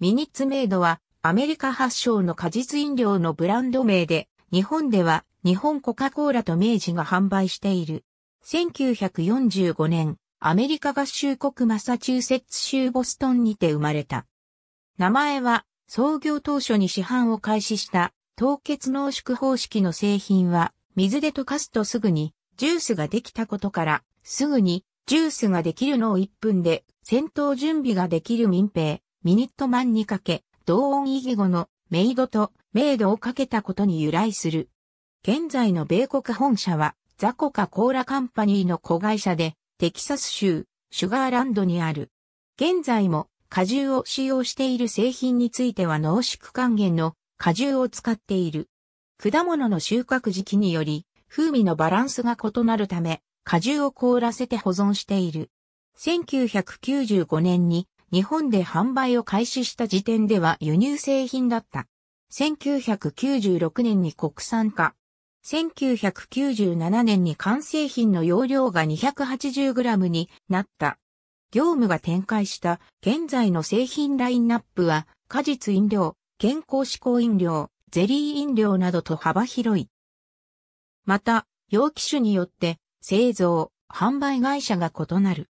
ミニッツメイドはアメリカ発祥の果実飲料のブランド名で、日本では日本コカ・コーラと明治が販売している。1945年、アメリカ合衆国マサチューセッツ州ボストンにて生まれた。名前は創業当初に市販を開始した凍結濃縮方式の製品は水で溶かすとすぐにジュースができたことからすぐにジュースができるのを1分で戦闘準備ができる民兵ミニットマンにかけ、同音異義語のメイドとメイドをかけたことに由来する。現在の米国本社は、ザコカ・コーラカンパニーの子会社で、テキサス州、シュガーランドにある。現在も、果汁を使用している製品については濃縮還元の果汁を使っている。果物の収穫時期により、風味のバランスが異なるため、果汁を凍らせて保存している。1995年に日本で販売を開始した時点では輸入製品だった。1996年に国産化。1997年に完成品の容量が 280g になった。業務が展開した現在の製品ラインナップは果実飲料、健康志向飲料、ゼリー飲料などと幅広い。また、容器種によって製造、販売会社が異なる。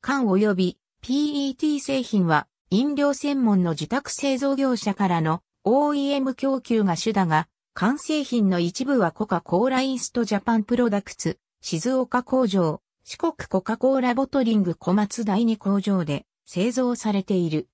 缶及び PET 製品は飲料専門の自宅製造業者からの OEM 供給が主だが、完成品の一部はコカ・コーラインストジャパンプロダクツ、静岡工場、四国コカ・コーラボトリング小松第二工場で製造されている。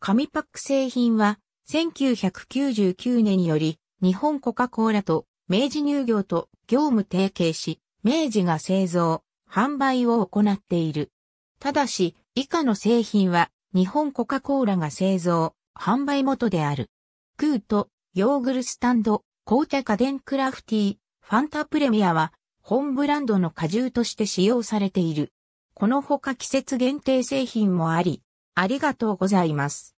紙パック製品は1999年より日本コカ・コーラと明治乳業と業務提携し、明治が製造、販売を行っている。ただし、以下の製品は日本コカ・コーラが製造、販売元である。クート、ヨーグルスタンド、紅茶家電クラフティー、ファンタプレミアは本ブランドの果汁として使用されている。このほか季節限定製品もあり、ありがとうございます。